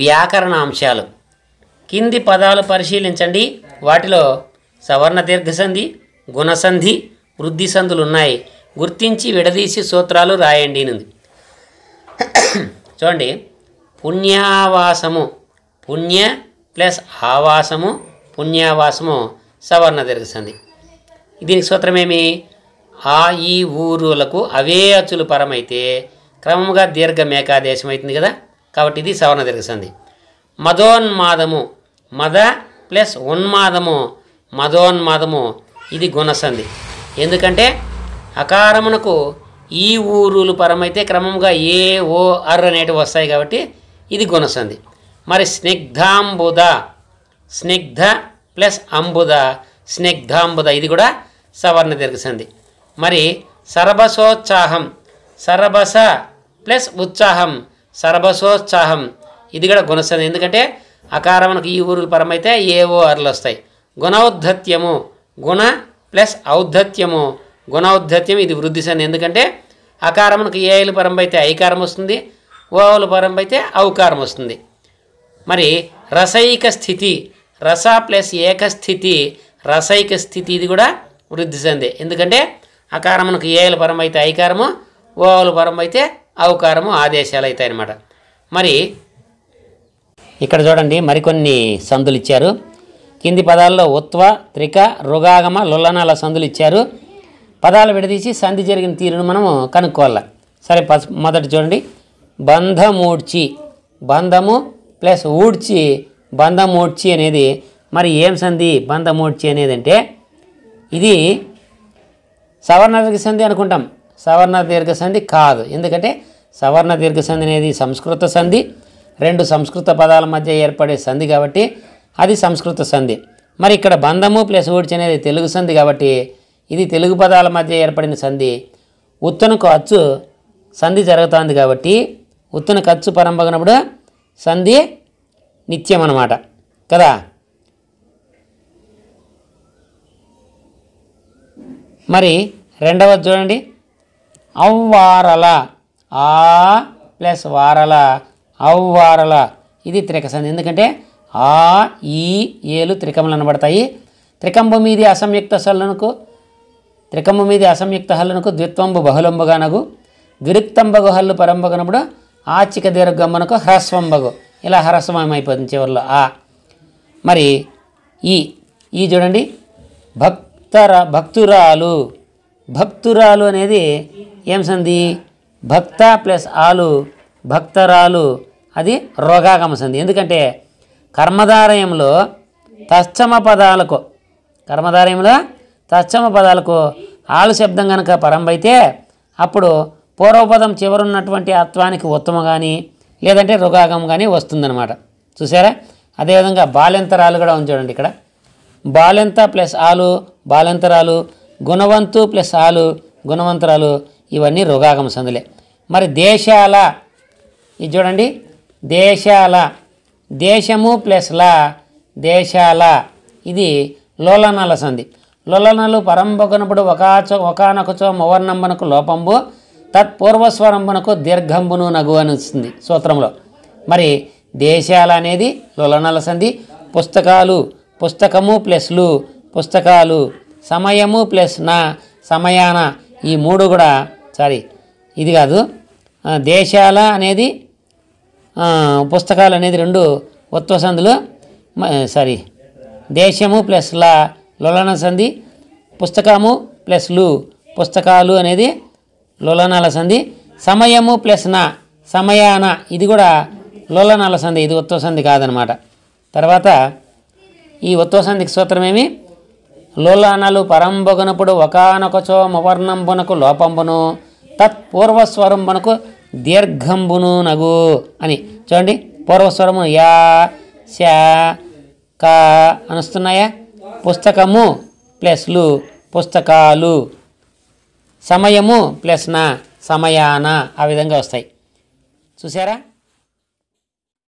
వ్యాకరణ అంశాలు కింది పదాలు పరిశీలించండి వాటిలో సవర్ణ దీర్ఘసంధి గుణసంధి వృద్ధి సంధులు ఉన్నాయి గుర్తించి విడదీసి సూత్రాలు రాయండి నుంది చూడండి పుణ్యావాసము పుణ్య ప్లస్ ఆవాసము పుణ్యావాసము సవర్ణ దీర్ఘసంధి దీనికి సూత్రమేమి ఆ ఈ ఊరులకు అవే అచ్చులు పరమైతే క్రమంగా దీర్ఘ మేకాదేశం అవుతుంది కదా కాబట్టి ఇది సవర్ణ దీర్ఘసంధి మదోన్మాదము మద ప్లస్ ఉన్మాదము మదోన్మాదము ఇది గుణసంధి ఎందుకంటే అకారమునకు ఈ ఊరులు పరమైతే క్రమంగా ఏ ఓ అర్ అనేటివి వస్తాయి కాబట్టి ఇది గుణసంధి మరి స్నిగ్ధాంబుద స్నిగ్ధ ప్లస్ అంబుద స్నిగ్ధాంబుద ఇది కూడా సవర్ణ దీర్ఘసంధి మరి సరబసోత్సాహం సరబస ప్లస్ ఉత్సాహం సర్వసోత్సాహం ఇది కూడా గుణస్థం ఎందుకంటే అకారమునకు ఈ ఊరుల పరం అయితే ఏవో అర్లు వస్తాయి గుణౌద్ధత్యము గుణ ప్లస్ ఔద్ధత్యము గుణౌద్ధత్యం ఇది వృద్ధి సంధి ఎందుకంటే అకారమునకు ఏలు పరం అయితే ఐకారం వస్తుంది ఓవుల పరం అయితే ఔకారం వస్తుంది మరి రసైక స్థితి రస ప్లస్ ఏక స్థితి రసైక స్థితి ఇది కూడా వృద్ధి సంధి ఎందుకంటే అకారమునకు ఏఐల పరం అయితే ఐకారము ఓవుల పరం అయితే అవకారము ఆదేశాలు అవుతాయి అన్నమాట మరి ఇక్కడ చూడండి మరికొన్ని సందులు ఇచ్చారు కింది పదాల్లో ఉత్వ త్రిక రుగాగమ లొల్లనాల సందులు ఇచ్చారు పదాలు విడదీసి సంధి జరిగిన తీరును మనము కనుక్కోవాలి సరే ప మొదటి చూడండి బంధమూడ్చి బంధము ప్లస్ ఊడ్చి బంధమూడ్చి అనేది మరి ఏం సంధి బంధమూడ్చి అనేది అంటే ఇది సవర్ణ దీర్ఘ సంధి అనుకుంటాం సవర్ణ దీర్ఘ సంధి కాదు ఎందుకంటే సవర్ణ దీర్ఘ సంధి అనేది సంస్కృత సంధి రెండు సంస్కృత పదాల మధ్య ఏర్పడే సంధి కాబట్టి అది సంస్కృత సంధి మరి ఇక్కడ బంధము ప్లస్ ఊడ్చి అనేది తెలుగు సంధి కాబట్టి ఇది తెలుగు పదాల మధ్య ఏర్పడిన సంధి ఉత్తన ఖర్చు సంధి జరుగుతుంది కాబట్టి ఉత్తన ఖర్చు పరంపగినప్పుడు సంధి నిత్యం అన్నమాట కదా మరి రెండవది చూడండి అవ్వారల ఆ ప్లస్ వారల అవ్వారల ఇది త్రికసంధి ఎందుకంటే ఆ ఈ ఏలు త్రికములు అనబడతాయి త్రికంబు మీది అసంయుక్త సల్లునకు త్రికంబు మీది అసంయుక్త హల్లునకు ద్విత్వంబు బహుళంబుగానగు ద్విరిక్తంబగు హల్లు పరంబగనప్పుడు ఆచిక దీర్ఘమ్మనకు హ్రస్వంబగు ఇలా హ్రస్వం అయిపోతుంది చివరిలో ఆ మరి ఈ ఈ చూడండి భక్తర భక్తురాలు భక్తురాలు అనేది ఏం సంధి భక్త ప్లస్ ఆలు భక్తరాలు అది రోగాగమ సంధి ఎందుకంటే కర్మధారయంలో తచ్చమ పదాలకు కర్మధారయంలో తచ్చమ పదాలకు ఆలు శబ్దం కనుక పరంబైతే అప్పుడు పూర్వపదం చివరున్నటువంటి అత్వానికి ఉత్తమ కానీ లేదంటే రుగాగం కానీ వస్తుందన్నమాట చూసారా అదేవిధంగా బాలెంతరాలు కూడా ఉంది చూడండి ఇక్కడ బాలెంత ప్లస్ ఆలు బాలెంతరాలు గుణవంతు ప్లస్ ఆలు గుణవంతరాలు ఇవన్నీ రుగాగమ సందులే మరి దేశాల ఇది చూడండి దేశాల దేశము ప్లస్ల దేశాల ఇది లోలనాల సంధి లొలనలు పరంబగునపుడు ఒకాచో ఒకనొకచో మవర్ణంబనకు లోపంబు తత్పూర్వస్వరంబనకు దీర్ఘంబును నగు అనిస్తుంది సూత్రంలో మరి దేశాల అనేది లొలనల సంధి పుస్తకాలు పుస్తకము ప్లస్లు పుస్తకాలు సమయము ప్లస్ నా సమయాన ఈ మూడు కూడా సారీ ఇది కాదు దేశాల అనేది పుస్తకాలు అనేది రెండు ఉత్వసందులు సారీ దేశము ప్లస్ లా లొలన సంధి పుస్తకము ప్లస్ లు పుస్తకాలు అనేది లొలనాల సంధి సమయము ప్లస్ నా సమయాన ఇది కూడా లొలనాల సంధి ఇది ఉత్వసంధి కాదనమాట తర్వాత ఈ ఉత్వసంధికి సూత్రమేమి లోలానలు పరంబగునప్పుడు ఒకనొకచో మువర్ణంబునకు లోపంబును తత్పూర్వస్వరంబునకు దీర్ఘంబును నగు అని చూడండి పూర్వస్వరము యా శా కా అనుస్తున్నాయా పుస్తకము ప్లస్లు పుస్తకాలు సమయము ప్లస్ నా సమయాన ఆ విధంగా వస్తాయి చూసారా